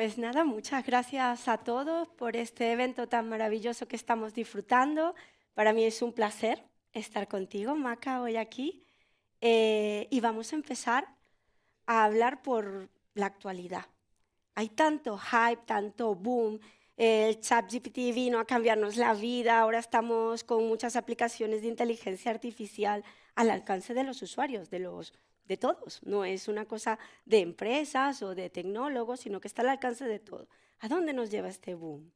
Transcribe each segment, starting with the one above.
Pues nada, muchas gracias a todos por este evento tan maravilloso que estamos disfrutando. Para mí es un placer estar contigo, Maca, hoy aquí. Eh, y vamos a empezar a hablar por la actualidad. Hay tanto hype, tanto boom. El ChatGPT vino a cambiarnos la vida. Ahora estamos con muchas aplicaciones de inteligencia artificial al alcance de los usuarios, de los de todos, no es una cosa de empresas o de tecnólogos, sino que está al alcance de todos. ¿A dónde nos lleva este boom?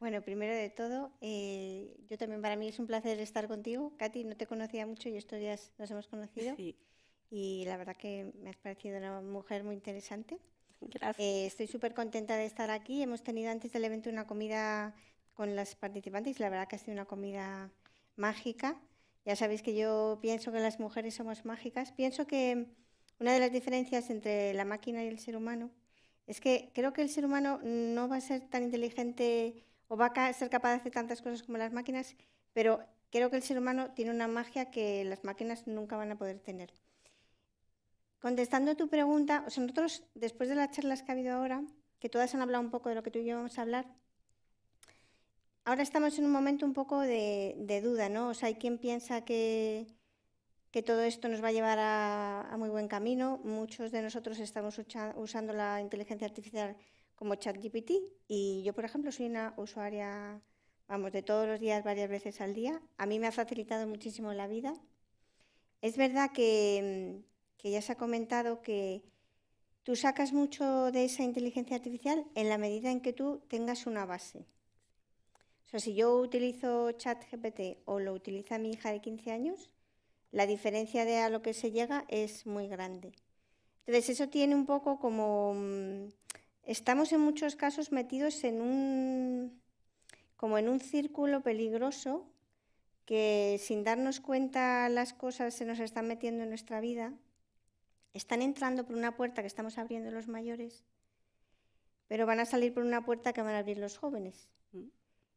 Bueno, primero de todo, eh, yo también para mí es un placer estar contigo. Katy, no te conocía mucho y estos días nos hemos conocido. Y la verdad que me has parecido una mujer muy interesante. Gracias. Eh, estoy súper contenta de estar aquí. Hemos tenido antes del evento una comida con las participantes la verdad que ha sido una comida mágica. Ya sabéis que yo pienso que las mujeres somos mágicas. Pienso que una de las diferencias entre la máquina y el ser humano es que creo que el ser humano no va a ser tan inteligente o va a ser capaz de hacer tantas cosas como las máquinas, pero creo que el ser humano tiene una magia que las máquinas nunca van a poder tener. Contestando a tu pregunta, o sea, nosotros, después de las charlas que ha habido ahora, que todas han hablado un poco de lo que tú y yo vamos a hablar, ahora estamos en un momento un poco de, duda, ¿no? O sea, hay quien piensa que, todo esto nos va a llevar a, muy buen camino. Muchos de nosotros estamos usando la inteligencia artificial como ChatGPT y yo, por ejemplo, soy una usuaria, vamos, de todos los días, varias veces al día. A mí me ha facilitado muchísimo la vida. Es verdad que ya se ha comentado que tú sacas mucho de esa inteligencia artificial en la medida en que tú tengas una base. O sea, si yo utilizo ChatGPT o lo utiliza mi hija de 15 años, la diferencia de a lo que se llega es muy grande. Entonces, eso tiene un poco como... Mm, estamos en muchos casos metidos en un... como en un círculo peligroso que sin darnos cuenta las cosas se nos están metiendo en nuestra vida, están entrando por una puerta que estamos abriendo los mayores, pero van a salir por una puerta que van a abrir los jóvenes. Mm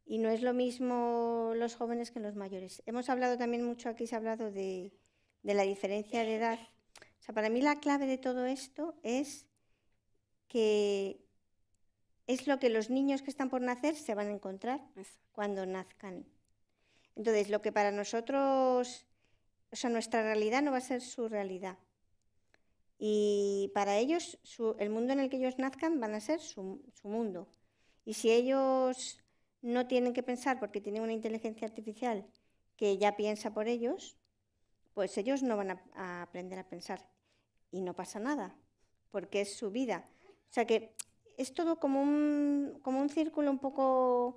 y no es lo mismo los jóvenes que los mayores. Hemos hablado también mucho, aquí se ha hablado de, la diferencia de edad. O sea, para mí la clave de todo esto es que es lo que los niños que están por nacer se van a encontrar cuando nazcan. Entonces, lo que para nosotros, o sea, nuestra realidad no va a ser su realidad. Y para ellos, el mundo en el que ellos nazcan van a ser su, su mundo. Y si ellos no tienen que pensar porque tienen una inteligencia artificial que ya piensa por ellos, pues ellos no van a, aprender a pensar y no pasa nada, porque es su vida. O sea que es todo como un, como un círculo un poco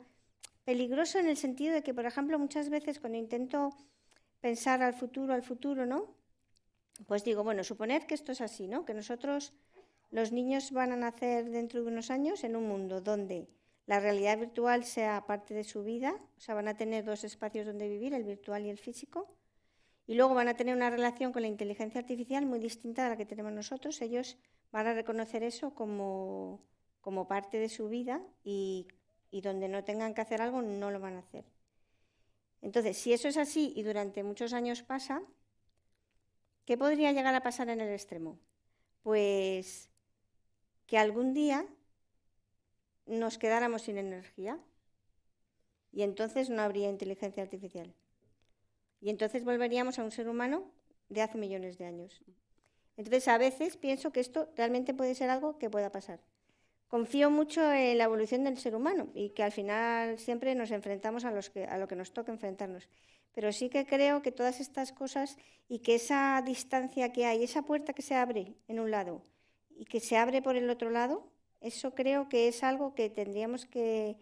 peligroso en el sentido de que, por ejemplo, muchas veces cuando intento pensar al futuro, al futuro, ¿no? Pues digo, bueno, suponer que esto es así, ¿no? Que nosotros, los niños van a nacer dentro de unos años en un mundo donde la realidad virtual sea parte de su vida, o sea, van a tener dos espacios donde vivir, el virtual y el físico, y luego van a tener una relación con la inteligencia artificial muy distinta a la que tenemos nosotros. Ellos van a reconocer eso como, parte de su vida y, y donde no tengan que hacer algo no lo van a hacer. Entonces, si eso es así y durante muchos años pasa, ¿qué podría llegar a pasar en el extremo? Pues que algún día nos quedáramos sin energía y entonces no habría inteligencia artificial. Y entonces volveríamos a un ser humano de hace millones de años. Entonces, a veces pienso que esto realmente puede ser algo que pueda pasar. Confío mucho en la evolución del ser humano y que al final siempre nos enfrentamos a, los a lo que nos toca enfrentarnos. Pero sí que creo que todas estas cosas y que esa distancia que hay, esa puerta que se abre en un lado y que se abre por el otro lado, eso creo que es algo que tendríamos que,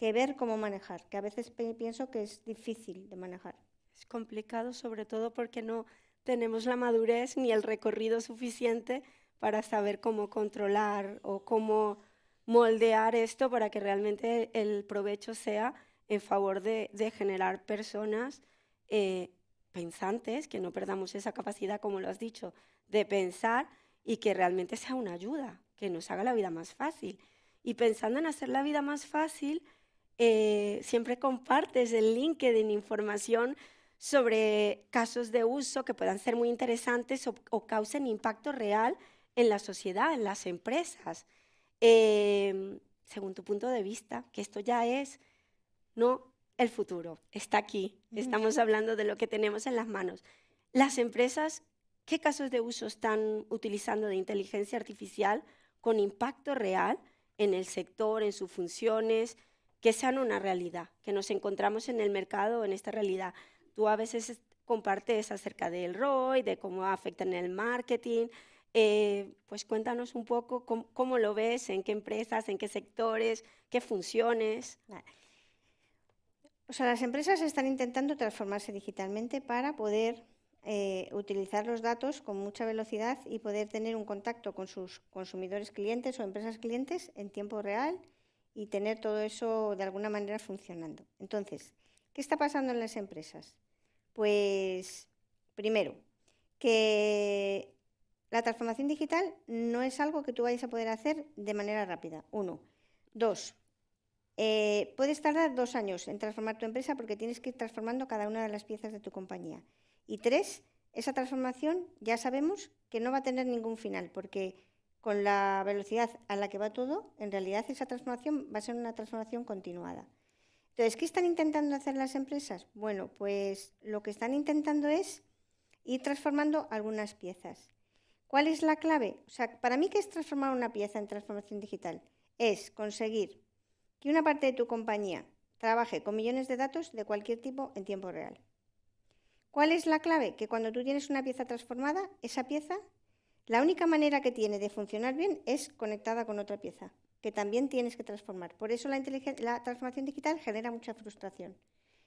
ver cómo manejar, que a veces pienso que es difícil de manejar. Es complicado, sobre todo porque no tenemos la madurez ni el recorrido suficiente para saber cómo controlar o cómo moldear esto para que realmente el provecho sea en favor de, generar personas eh, pensantes, que no perdamos esa capacidad, como lo has dicho, de pensar y que realmente sea una ayuda que nos haga la vida más fácil. Y pensando en hacer la vida más fácil, eh, siempre compartes link LinkedIn información sobre casos de uso que puedan ser muy interesantes o, causen impacto real en la sociedad, en las empresas. Em, según tu punto de vista, que esto ya es, no el futuro, está aquí. Estamos hablando de lo que tenemos en las manos. Las empresas, ¿qué casos de uso están utilizando de inteligencia artificial con impacto real en el sector, en sus funciones, que sean una realidad, que nos encontramos en el mercado, en esta realidad. Tú a veces compartes acerca del ROI, de cómo afecta en el marketing. Eh, pues cuéntanos un poco cómo, cómo, lo ves, en qué empresas, en qué sectores, qué funciones. O sea, las empresas están intentando transformarse digitalmente para poder eh, utilizar los datos con mucha velocidad y poder tener un contacto con sus consumidores clientes o empresas clientes en tiempo real y tener todo eso de alguna manera funcionando. Entonces, ¿qué está pasando en las empresas? Pues, primero, que la transformación digital no es algo que tú vayas a poder hacer de manera rápida. Uno. Dos, eh, puedes tardar dos años en transformar tu empresa porque tienes que ir transformando cada una de las piezas de tu compañía. Y tres, esa transformación ya sabemos que no va a tener ningún final, porque con la velocidad a la que va todo, en realidad esa transformación va a ser una transformación continuada. Entonces, ¿qué están intentando hacer las empresas? Bueno, pues lo que están intentando es ir transformando algunas piezas. ¿Cuál es la clave? O sea, para mí, ¿qué es transformar una pieza en transformación digital? Es conseguir que una parte de tu compañía trabaje con millones de datos de cualquier tipo en tiempo real. ¿Cuál es la clave? Que cuando tú tienes una pieza transformada, esa pieza, la única manera que tiene de funcionar bien es conectada con otra pieza, que también tienes que transformar. Por eso la, transformación digital genera mucha frustración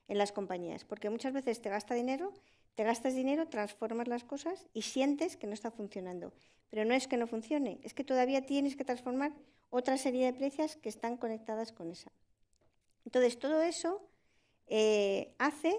en las compañías, porque muchas veces te gasta dinero, te gastas dinero, transformas las cosas y sientes que no está funcionando. Pero no es que no funcione, es que todavía tienes que transformar otra serie de piezas que están conectadas con esa. Entonces, todo eso eh, hace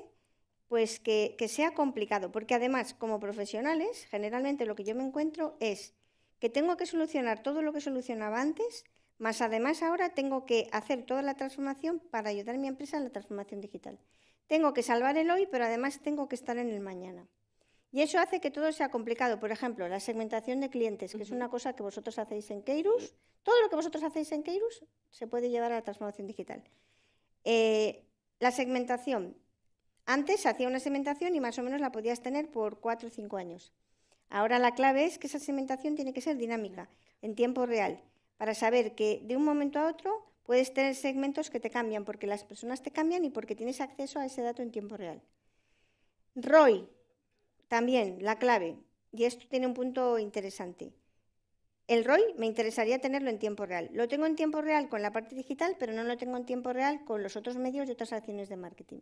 pues que, sea complicado, porque además como profesionales, generalmente lo que yo me encuentro es que tengo que solucionar todo lo que solucionaba antes, más además ahora tengo que hacer toda la transformación para ayudar a mi empresa en la transformación digital. Tengo que salvar el hoy, pero además tengo que estar en el mañana. Y eso hace que todo sea complicado. Por ejemplo, la segmentación de clientes, que es una cosa que vosotros hacéis en Keirus. Todo lo que vosotros hacéis en Keirus se puede llevar a la transformación digital. Eh, la segmentación, antes hacía una segmentación y más o menos la podías tener por cuatro o cinco años. Ahora la clave es que esa segmentación tiene que ser dinámica, en tiempo real, para saber que de un momento a otro puedes tener segmentos que te cambian, porque las personas te cambian y porque tienes acceso a ese dato en tiempo real. ROI, también la clave, y esto tiene un punto interesante. El ROI me interesaría tenerlo en tiempo real. Lo tengo en tiempo real con la parte digital, pero no lo tengo en tiempo real con los otros medios y otras acciones de marketing.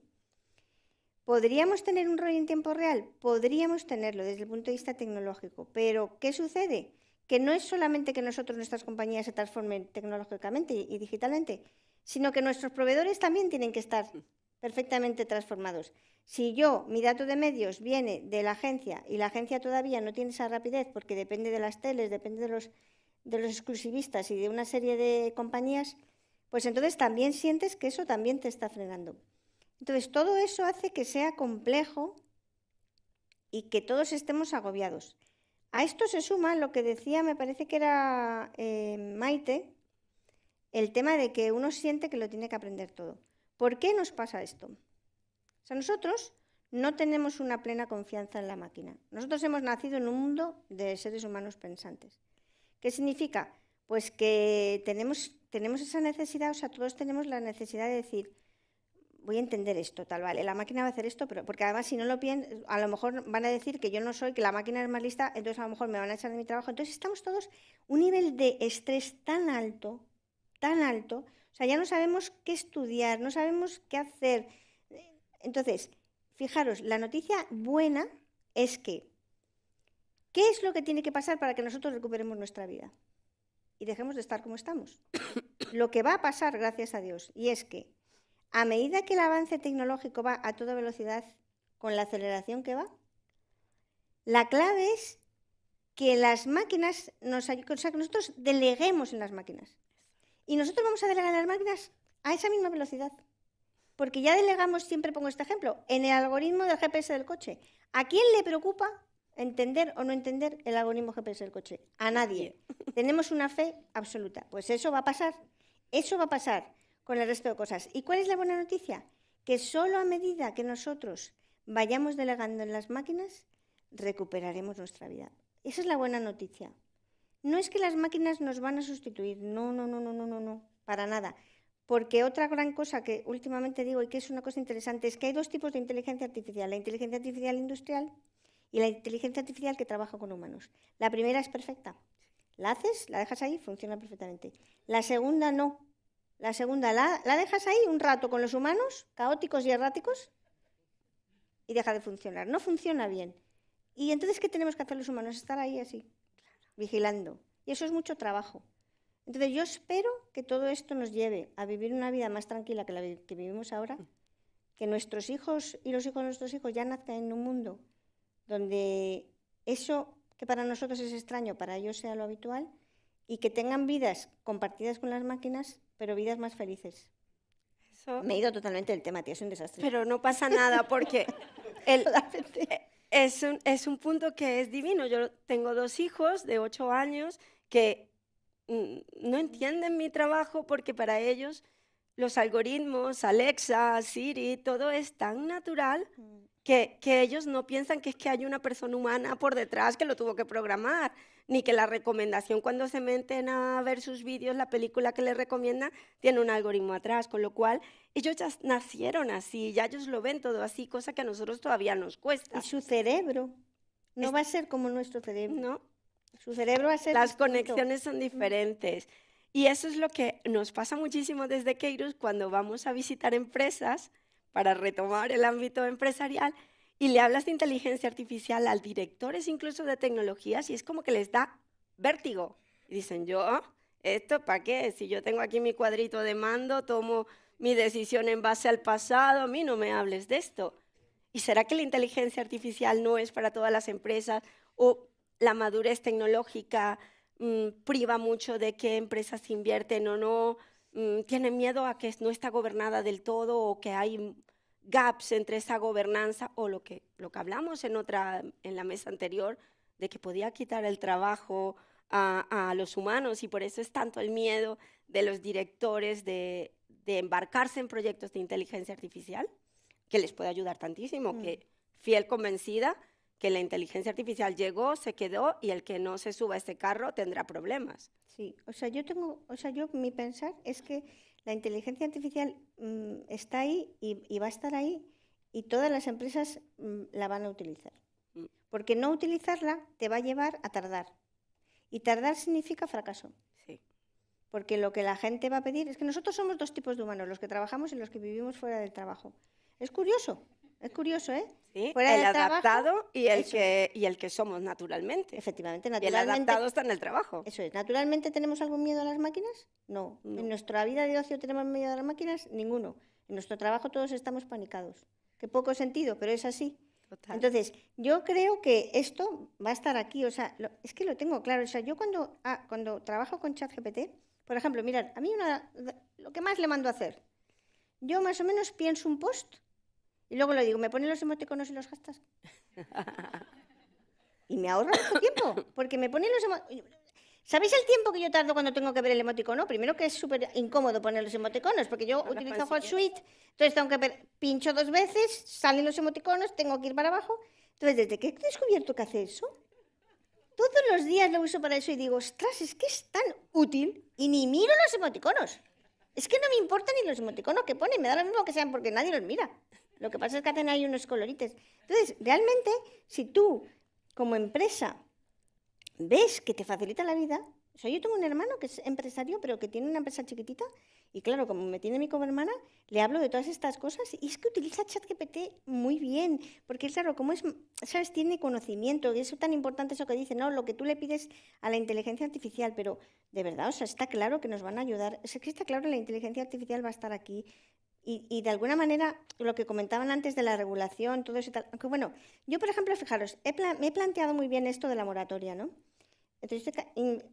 ¿Podríamos tener un rol en tiempo real? Podríamos tenerlo desde el punto de vista tecnológico, pero ¿qué sucede? Que no es solamente que nosotros, nuestras compañías, se transformen tecnológicamente y digitalmente, sino que nuestros proveedores también tienen que estar perfectamente transformados. Si yo, mi dato de medios viene de la agencia y la agencia todavía no tiene esa rapidez porque depende de las teles, depende de los, de los exclusivistas y de una serie de compañías, pues entonces también sientes que eso también te está frenando. Entonces, todo eso hace que sea complejo y que todos estemos agobiados. A esto se suma lo que decía, me parece que era eh, Maite, el tema de que uno siente que lo tiene que aprender todo. ¿Por qué nos pasa esto? O sea, nosotros no tenemos una plena confianza en la máquina. Nosotros hemos nacido en un mundo de seres humanos pensantes. ¿Qué significa? Pues que tenemos, tenemos esa necesidad, o sea, todos tenemos la necesidad de decir, voy a entender esto, tal, vale, la máquina va a hacer esto, pero porque además si no lo piensan, a lo mejor van a decir que yo no soy, que la máquina es más lista, entonces a lo mejor me van a echar de mi trabajo. Entonces estamos todos un nivel de estrés tan alto, tan alto, o sea, ya no sabemos qué estudiar, no sabemos qué hacer. Entonces, fijaros, la noticia buena es que, ¿qué es lo que tiene que pasar para que nosotros recuperemos nuestra vida? Y dejemos de estar como estamos. lo que va a pasar, gracias a Dios, y es que a medida que el avance tecnológico va a toda velocidad, con la aceleración que va, la clave es que las máquinas nos o sea, que nosotros deleguemos en las máquinas. Y nosotros vamos a delegar en las máquinas a esa misma velocidad. Porque ya delegamos, siempre pongo este ejemplo, en el algoritmo del GPS del coche. ¿A quién le preocupa entender o no entender el algoritmo GPS del coche? A nadie. Tenemos una fe absoluta. Pues eso va a pasar. Eso va a pasar con el resto de cosas. ¿Y cuál es la buena noticia? Que solo a medida que nosotros vayamos delegando en las máquinas, recuperaremos nuestra vida. Esa es la buena noticia. No es que las máquinas nos van a sustituir, no, no, no, no, no, no, no, para nada. Porque otra gran cosa que últimamente digo y que es una cosa interesante es que hay dos tipos de inteligencia artificial, la inteligencia artificial industrial y la inteligencia artificial que trabaja con humanos. La primera es perfecta. La haces, la dejas ahí, funciona perfectamente. La segunda no, la segunda, ¿la, dejas ahí un rato con los humanos, caóticos y erráticos? Y deja de funcionar. No funciona bien. ¿Y entonces qué tenemos que hacer los humanos? Estar ahí así, vigilando. Y eso es mucho trabajo. Entonces yo espero que todo esto nos lleve a vivir una vida más tranquila que la que vivimos ahora, que nuestros hijos y los hijos de nuestros hijos ya nazcan en un mundo donde eso que para nosotros es extraño, para ellos sea lo habitual, y que tengan vidas compartidas con las máquinas pero vidas más felices. Me he ido totalmente del tema, tía, es un desastre. Pero no pasa nada porque es, un, es un punto que es divino. Yo tengo dos hijos de ocho años que mm, no entienden mi trabajo porque para ellos los algoritmos, Alexa, Siri, todo es tan natural mm. que, ellos no piensan que es que hay una persona humana por detrás que lo tuvo que programar, ni que la recomendación cuando se meten a ver sus vídeos, la película que les recomienda, tiene un algoritmo atrás, con lo cual ellos ya nacieron así, ya ellos lo ven todo así, cosa que a nosotros todavía nos cuesta. Y su cerebro no va a ser como nuestro cerebro. No. Su cerebro va a ser... Las conexiones son diferentes. Y eso es lo que nos pasa muchísimo desde Keirus cuando vamos a visitar empresas para retomar el ámbito empresarial y le hablas de inteligencia artificial a directores incluso de tecnologías y es como que les da vértigo. dicen, yo, ¿esto para qué? Si yo tengo aquí mi cuadrito de mando, tomo mi decisión en base al pasado, a mí no me hables de esto. ¿Y será que la inteligencia artificial no es para todas las empresas o la madurez tecnológica? Mm, priva mucho de qué empresas invierten o no, mm, tiene miedo a que no está gobernada del todo o que hay gaps entre esa gobernanza o lo que, lo que hablamos en, otra, en la mesa anterior, de que podía quitar el trabajo a, los humanos y por eso es tanto el miedo de los directores de, embarcarse en proyectos de inteligencia artificial, que les puede ayudar tantísimo, mm. que fiel convencida que la inteligencia artificial llegó, se quedó y el que no se suba a este carro tendrá problemas. Sí, o sea, yo tengo, o sea, yo mi pensar es que la inteligencia artificial mm, está ahí y, va a estar ahí y todas las empresas mm, la van a utilizar. Mm. Porque no utilizarla te va a llevar a tardar. Y tardar significa fracaso. Sí. Porque lo que la gente va a pedir es que nosotros somos dos tipos de humanos, los que trabajamos y los que vivimos fuera del trabajo. Es curioso, es curioso, ¿eh? Sí, el adaptado y el, que, y el que somos naturalmente. Efectivamente, naturalmente. Y el adaptado está en el trabajo. Eso es. ¿Naturalmente tenemos algún miedo a las máquinas? No. ¿En nuestra vida de ocio tenemos miedo a las máquinas? Ninguno. En nuestro trabajo todos estamos panicados. Qué poco sentido, pero es así. Entonces, yo creo que esto va a estar aquí. O sea, es que lo tengo claro. O sea, yo cuando, ah, cuando trabajo con ChatGPT, por ejemplo, mirad, a mí una, lo que más le mando a hacer, yo más o menos pienso un post y luego le digo, ¿me ponen los emoticonos y los hashtags? y me ahorro mucho tiempo, porque me ponen los emoticonos. ¿Sabéis el tiempo que yo tardo cuando tengo que ver el emoticono? Primero que es súper incómodo poner los emoticonos, porque yo utilizo utilizo suite entonces tengo que ver, pincho dos veces, salen los emoticonos, tengo que ir para abajo. Entonces, ¿desde qué he descubierto que hace eso? Todos los días lo uso para eso y digo, ostras, es que es tan útil y ni miro los emoticonos. Es que no me importan ni los emoticonos que ponen, me da lo mismo que sean porque nadie los mira. Lo que pasa es que hacen ahí unos colorites. Entonces, realmente, si tú, como empresa, ves que te facilita la vida, o sea, yo tengo un hermano que es empresario, pero que tiene una empresa chiquitita, y claro, como me tiene mi hermana, le hablo de todas estas cosas, y es que utiliza ChatGPT muy bien, porque claro, como es, sabes, tiene conocimiento, y eso tan importante eso que dice, no, lo que tú le pides a la inteligencia artificial, pero de verdad, o sea, está claro que nos van a ayudar, o que está claro que la inteligencia artificial va a estar aquí, y, de alguna manera, lo que comentaban antes de la regulación, todo eso y tal. bueno, yo, por ejemplo, fijaros, me he planteado muy bien esto de la moratoria, ¿no? Entonces,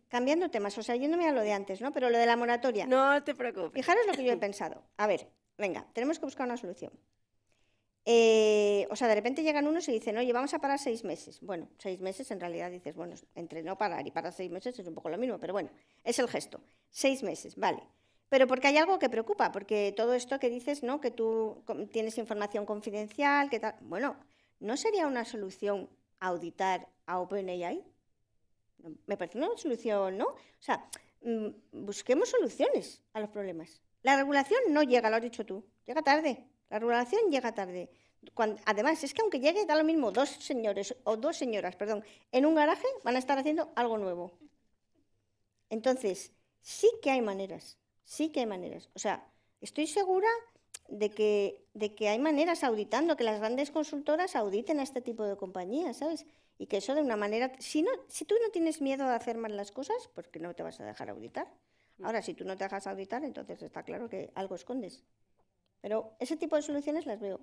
cambiando temas, o sea, yéndome a lo de antes, ¿no? Pero lo de la moratoria. No te preocupes. Fijaros lo que yo he pensado. A ver, venga, tenemos que buscar una solución. Eh, o sea, de repente llegan unos y dicen, oye, vamos a parar seis meses. Bueno, seis meses en realidad dices, bueno, entre no parar y parar seis meses es un poco lo mismo, pero bueno, es el gesto. Seis meses, vale. Pero porque hay algo que preocupa, porque todo esto que dices, ¿no? Que tú tienes información confidencial, que tal. Bueno, ¿no sería una solución auditar a OpenAI? Me parece una solución, ¿no? O sea, mm, busquemos soluciones a los problemas. La regulación no llega, lo has dicho tú, llega tarde. La regulación llega tarde. además, es que aunque llegue, da lo mismo, dos señores o dos señoras, perdón, en un garaje van a estar haciendo algo nuevo. Entonces, sí que hay maneras Sí que hay maneras. O sea, estoy segura de que, de que hay maneras auditando, que las grandes consultoras auditen a este tipo de compañías, ¿sabes? Y que eso de una manera... Si, no, si tú no tienes miedo de hacer mal las cosas, porque no te vas a dejar auditar. Mm. Ahora, si tú no te dejas auditar, entonces está claro que algo escondes. Pero ese tipo de soluciones las veo.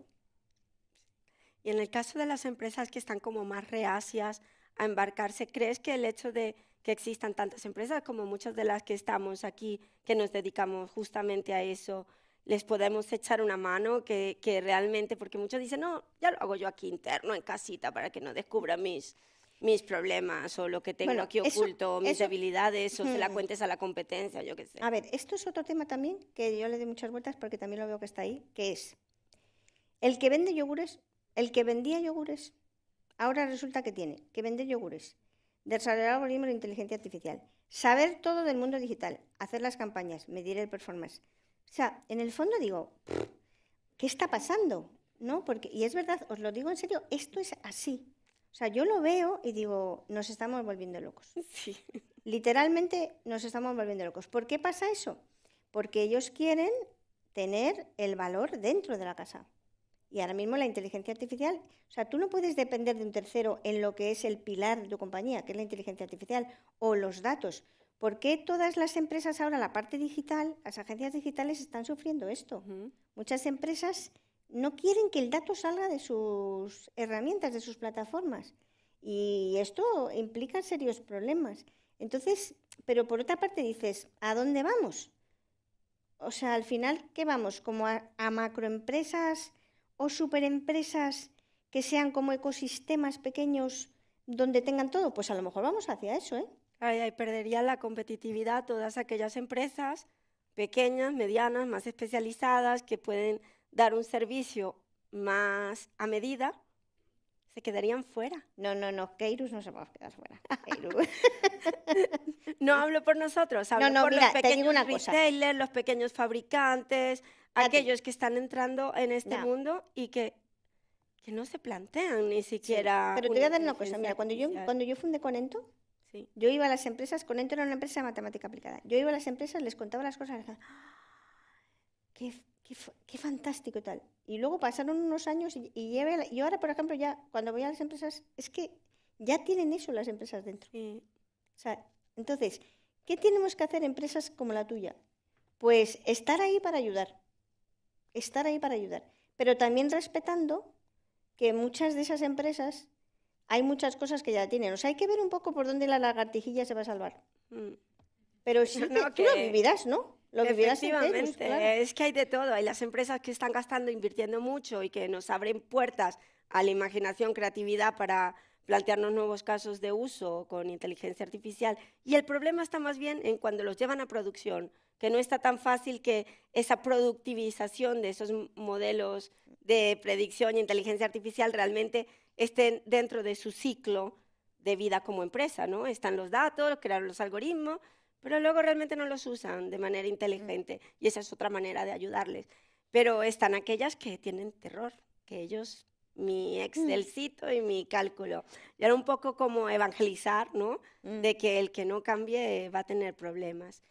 Y en el caso de las empresas que están como más reacias a embarcarse. ¿Crees que el hecho de que existan tantas empresas como muchas de las que estamos aquí, que nos dedicamos justamente a eso, les podemos echar una mano, que, realmente, porque muchos dicen, no, ya lo hago yo aquí interno, en casita, para que no descubra mis, mis problemas o lo que tengo aquí oculto, mis debilidades, o se la cuentes a la competencia, yo qué sé. A ver, esto es otro tema también que yo le doy muchas vueltas porque también lo veo que está ahí, que es el que vende yogures, el que vendía yogures, Ahora resulta que tiene que vender yogures, desarrollar algoritmos de inteligencia artificial, saber todo del mundo digital, hacer las campañas, medir el performance. O sea, en el fondo digo, ¿qué está pasando? ¿No? Porque, y es verdad, os lo digo en serio, esto es así. O sea, yo lo veo y digo, nos estamos volviendo locos. Literalmente nos estamos volviendo locos. ¿Por qué pasa eso? Porque ellos quieren tener el valor dentro de la casa. Y ahora mismo la inteligencia artificial, o sea, tú no puedes depender de un tercero en lo que es el pilar de tu compañía, que es la inteligencia artificial, o los datos. ¿Por qué todas las empresas ahora, la parte digital, las agencias digitales están sufriendo esto? Muchas empresas no quieren que el dato salga de sus herramientas, de sus plataformas. Y esto implica serios problemas. Entonces, pero por otra parte dices, ¿a dónde vamos? O sea, al final, ¿qué vamos? ¿Como a macroempresas? o superempresas que sean como ecosistemas pequeños donde tengan todo, pues a lo mejor vamos hacia eso, ¿eh? Ay, la competitividad todas aquellas empresas pequeñas, medianas, más especializadas, que pueden dar un servicio más a medida se quedarían fuera. No, no, no, Keirus no se va a quedar fuera. no hablo por nosotros, hablo por los pequeños retailers, los pequeños fabricantes, aquellos que están entrando en este mundo y que, no se plantean ni siquiera. pero te voy a dar una cosa, mira, cuando yo, cuando yo fundé Conento, yo iba a las empresas, Conento era una empresa de matemática aplicada, yo iba a las empresas, les contaba las cosas, les decía, ¡Ah! ¡Qué qué, fantástico y tal. Y luego pasaron unos años y, y lleve yo ahora, por ejemplo, ya cuando voy a las empresas, es que ya tienen eso las empresas dentro. O sea, entonces, ¿qué tenemos que hacer empresas como la tuya? Pues estar ahí para ayudar, estar ahí para ayudar, pero también respetando que muchas de esas empresas hay muchas cosas que ya tienen. O sea, hay que ver un poco por dónde la lagartijilla se va a salvar. Mm. Pero si no, lo vivirás, ¿no? lo que Efectivamente, es que hay de todo. Hay las empresas que están gastando, invirtiendo mucho y que nos abren puertas a la imaginación, creatividad para plantearnos nuevos casos de uso con inteligencia artificial. Y el problema está más bien en cuando los llevan a producción, que no está tan fácil que esa productivización de esos modelos de predicción e inteligencia artificial realmente estén dentro de su ciclo de vida como empresa, ¿no? Están los datos, crearon los algoritmos pero luego realmente no los usan de manera inteligente y esa es otra manera de ayudarles. Pero están aquellas que tienen terror, que ellos, mi mm. excelcito y mi cálculo, y era un poco como evangelizar, ¿no? Mm. De que el que no cambie va a tener problemas.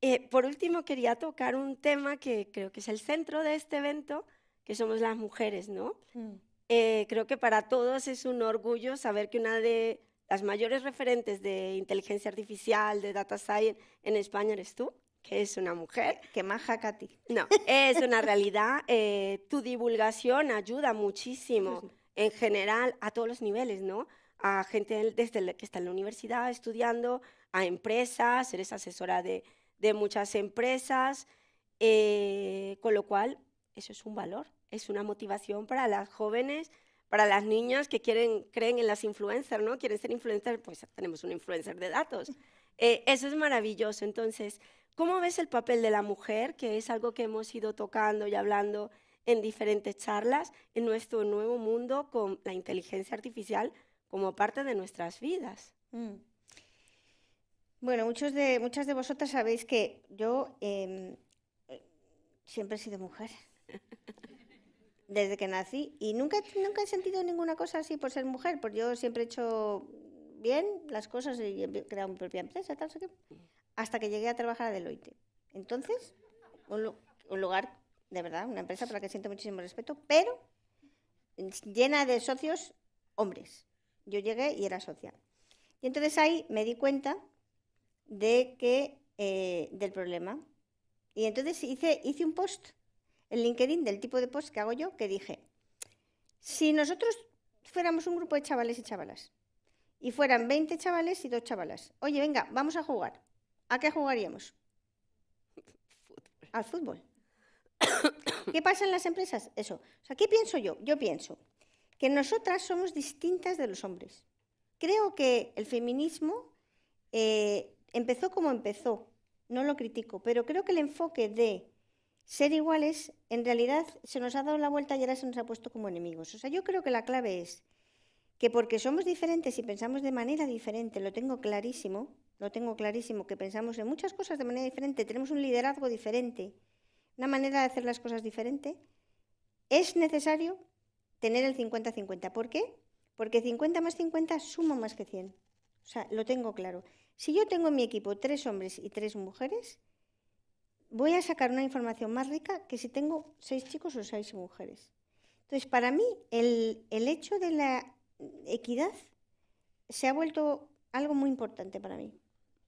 Eh, por último, quería tocar un tema que creo que es el centro de este evento, que somos las mujeres, ¿no? Mm. Eh, creo que para todos es un orgullo saber que una de las mayores referentes de inteligencia artificial, de data science en España eres tú, que es una mujer. Que maja, ti. No, es una realidad. Eh, tu divulgación ayuda muchísimo en general a todos los niveles, ¿no? A gente desde que está en la universidad estudiando, a empresas, eres asesora de, muchas empresas, eh, con lo cual eso es un valor, es una motivación para las jóvenes, para las niñas que quieren, creen en las influencers, ¿no? Quieren ser influencers, pues tenemos un influencer de datos. Eh, eso es maravilloso. Entonces, ¿cómo ves el papel de la mujer, que es algo que hemos ido tocando y hablando en diferentes charlas, en nuestro nuevo mundo con la inteligencia artificial como parte de nuestras vidas? Mm. Bueno, muchos de, muchas de vosotras sabéis que yo em, eh, siempre he sido mujer. desde que nací y nunca, nunca he sentido ninguna cosa así por ser mujer, porque yo siempre he hecho bien las cosas y he creado mi propia empresa, hasta que llegué a trabajar a Deloitte. Entonces, un, lugar, de verdad, una empresa para la que siento muchísimo respeto, pero llena de socios hombres. Yo llegué y era social. Y entonces ahí me di cuenta de que, eh, del problema. Y entonces hice, hice un post el LinkedIn del tipo de post que hago yo, que dije, si nosotros fuéramos un grupo de chavales y chavalas, y fueran 20 chavales y dos chavalas, oye, venga, vamos a jugar. ¿A qué jugaríamos? Al fútbol. ¿Qué pasa en las empresas? Eso. O ¿qué pienso yo? Yo pienso que nosotras somos distintas de los hombres. Creo que el feminismo eh, empezó como empezó, no lo critico, pero creo que el enfoque de ser iguales, en realidad se nos ha dado la vuelta y ahora se nos ha puesto como enemigos. O sea, yo creo que la clave es que porque somos diferentes y pensamos de manera diferente, lo tengo clarísimo, lo tengo clarísimo, que pensamos en muchas cosas de manera diferente, tenemos un liderazgo diferente, una manera de hacer las cosas diferente, es necesario tener el 50-50. ¿Por qué? Porque 50 más 50 suma más que 100. O sea, lo tengo claro. Si yo tengo en mi equipo tres hombres y tres mujeres, voy a sacar una información más rica que si tengo seis chicos o seis mujeres. Entonces, para mí, el, hecho de la equidad se ha vuelto algo muy importante para mí,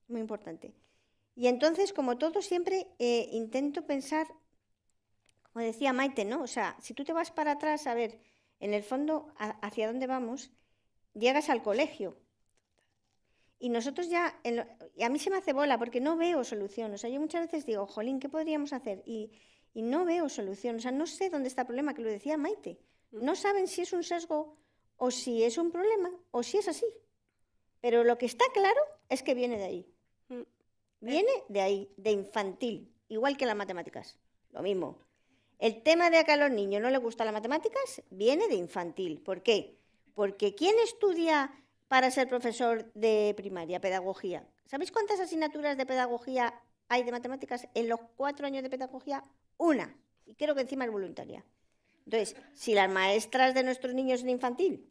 muy importante. Y entonces, como todo, siempre eh, intento pensar, como decía Maite, ¿no? O sea, si tú te vas para atrás a ver, en el fondo, hacia dónde vamos, llegas al colegio y nosotros ya, y a mí se me hace bola porque no veo solución. O sea, yo muchas veces digo, jolín, ¿qué podríamos hacer? Y, no veo solución. O sea, no sé dónde está el problema, que lo decía Maite. Mm. No saben si es un sesgo o si es un problema o si es así. Pero lo que está claro es que viene de ahí. Mm. Eh. Viene de ahí, de infantil, igual que las matemáticas. Lo mismo. El tema de que a los niños no les gusta las matemáticas viene de infantil. ¿Por qué? Porque ¿quién estudia para ser profesor de primaria, pedagogía. ¿Sabéis cuántas asignaturas de pedagogía hay de matemáticas en los cuatro años de pedagogía? Una. Y creo que encima es voluntaria. Entonces, si las maestras de nuestros niños en infantil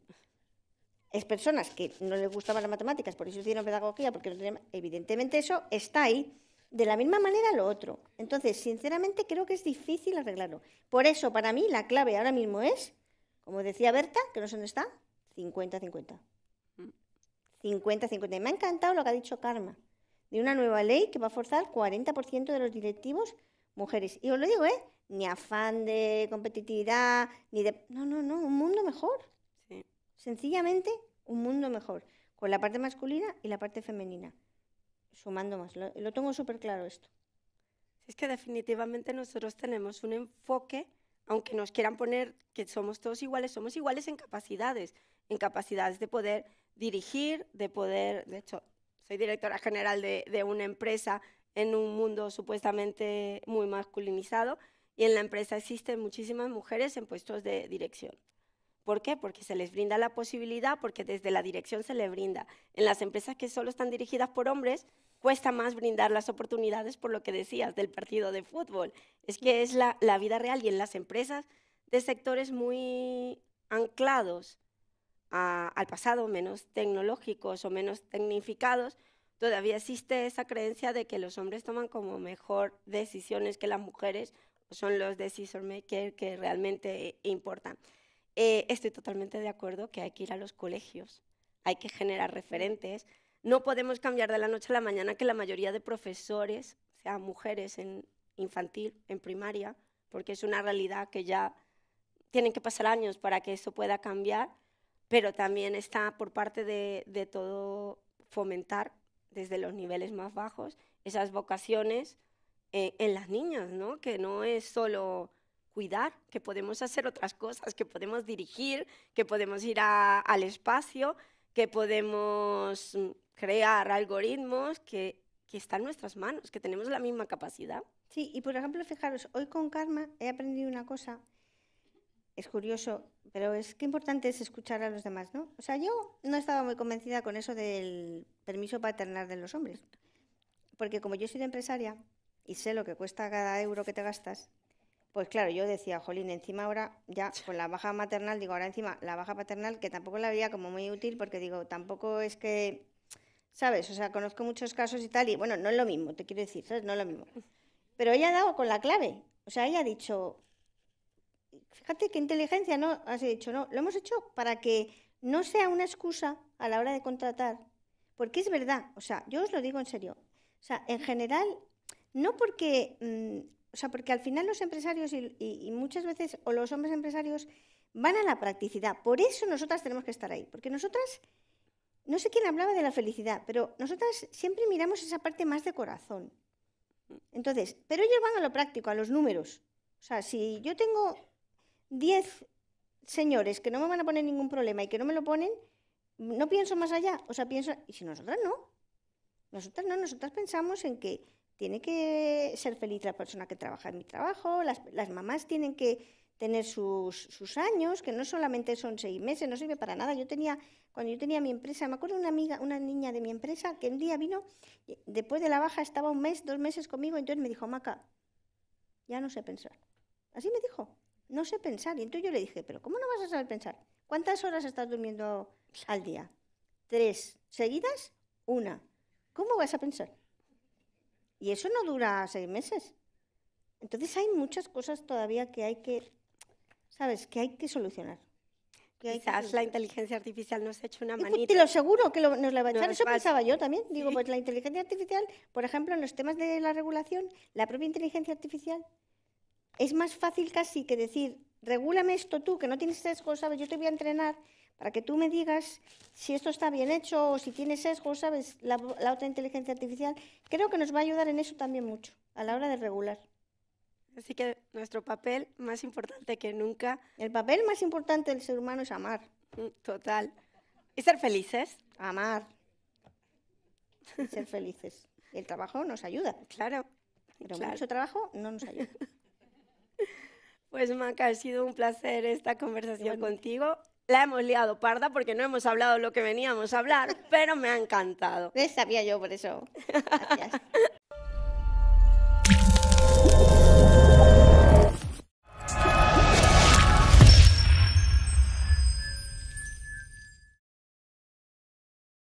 es personas que no les gustaban las matemáticas, por eso hicieron pedagogía, porque evidentemente eso está ahí. De la misma manera lo otro. Entonces, sinceramente creo que es difícil arreglarlo. Por eso, para mí, la clave ahora mismo es, como decía Berta, que no sé dónde está, 50-50. 50-50. Me ha encantado lo que ha dicho Karma, de una nueva ley que va a forzar 40% de los directivos mujeres. Y os lo digo, ¿eh? Ni afán de competitividad, ni de... No, no, no, un mundo mejor. Sencillamente, un mundo mejor, con la parte masculina y la parte femenina, sumando más. Lo, lo tengo súper claro esto. Es que definitivamente nosotros tenemos un enfoque, aunque nos quieran poner que somos todos iguales, somos iguales en capacidades, en capacidades de poder dirigir, de poder, de hecho, soy directora general de, una empresa en un mundo supuestamente muy masculinizado y en la empresa existen muchísimas mujeres en puestos de dirección. ¿Por qué? Porque se les brinda la posibilidad, porque desde la dirección se les brinda. En las empresas que solo están dirigidas por hombres, cuesta más brindar las oportunidades por lo que decías del partido de fútbol. Es que es la vida real y en las empresas de sectores muy anclados al pasado, menos tecnológicos o menos tecnificados, todavía existe esa creencia de que los hombres toman como mejor decisiones que las mujeres, son los decision makers que realmente importan. Eh, estoy totalmente de acuerdo que hay que ir a los colegios, hay que generar referentes. No podemos cambiar de la noche a la mañana que la mayoría de profesores sean mujeres en infantil, en primaria, porque es una realidad que ya tienen que pasar años para que eso pueda cambiar pero también está por parte de, todo fomentar desde los niveles más bajos esas vocaciones eh, en, las niñas, ¿no? que no es solo cuidar, que podemos hacer otras cosas, que podemos dirigir, que podemos ir al espacio, que podemos mm, crear algoritmos, que, que está en nuestras manos, que tenemos la misma capacidad. Sí, y por ejemplo, fijaros, hoy con Karma he aprendido una cosa es curioso, pero es que importante es escuchar a los demás, ¿no? O sea, yo no estaba muy convencida con eso del permiso paternal de los hombres, porque como yo soy de empresaria y sé lo que cuesta cada euro que te gastas, pues claro, yo decía, jolín, encima ahora ya con la baja maternal, digo, ahora encima la baja paternal, que tampoco la veía como muy útil, porque digo, tampoco es que, ¿sabes? O sea, conozco muchos casos y tal, y bueno, no es lo mismo, te quiero decir, ¿sabes? No es lo mismo. Pero ella ha dado con la clave, o sea, ella ha dicho, Fíjate qué inteligencia, ¿no? Has dicho, no, lo hemos hecho para que no sea una excusa a la hora de contratar. Porque es verdad, o sea, yo os lo digo en serio. O sea, en general, no porque, mm, o sea, porque al final los empresarios y, y muchas veces, o los hombres empresarios, van a la practicidad. Por eso nosotras tenemos que estar ahí. Porque nosotras, no sé quién hablaba de la felicidad, pero nosotras siempre miramos esa parte más de corazón. Entonces, pero ellos van a lo práctico, a los números. O sea, si yo tengo diez señores que no me van a poner ningún problema y que no me lo ponen, no pienso más allá. O sea, pienso, y si nosotras no, nosotras no, nosotras pensamos en que tiene que ser feliz la persona que trabaja en mi trabajo, las, mamás tienen que tener sus, sus, años, que no solamente son seis meses, no sirve para nada. Yo tenía, cuando yo tenía mi empresa, me acuerdo una amiga, una niña de mi empresa, que un día vino, después de la baja estaba un mes, dos meses conmigo, entonces me dijo, Maca, ya no sé pensar. Así me dijo no sé pensar. Y entonces yo le dije, pero ¿cómo no vas a saber pensar? ¿Cuántas horas estás durmiendo al día? Tres. ¿Seguidas? Una. ¿Cómo vas a pensar? Y eso no dura seis meses. Entonces hay muchas cosas todavía que hay que, ¿sabes? Que hay que solucionar. Quizás la inteligencia artificial nos ha hecho una manita. Y te lo seguro que nos la va a echar. eso pensaba yo también. Digo, pues la inteligencia artificial, por ejemplo, en los temas de la regulación, la propia inteligencia artificial es más fácil casi que decir, regúlame esto tú, que no tienes sesgo, ¿sabes? Yo te voy a entrenar para que tú me digas si esto está bien hecho o si tienes sesgo, ¿sabes? La, otra inteligencia artificial creo que nos va a ayudar en eso también mucho, a la hora de regular. Así que nuestro papel más importante que nunca. El papel más importante del ser humano es amar. Mm, total. Y ser felices. Amar. ser felices. el trabajo nos ayuda. Claro. Pero mucho trabajo no nos ayuda. Pues Maca, ha sido un placer esta conversación contigo. La hemos liado parda porque no hemos hablado lo que veníamos a hablar, pero me ha encantado. sabía yo por eso.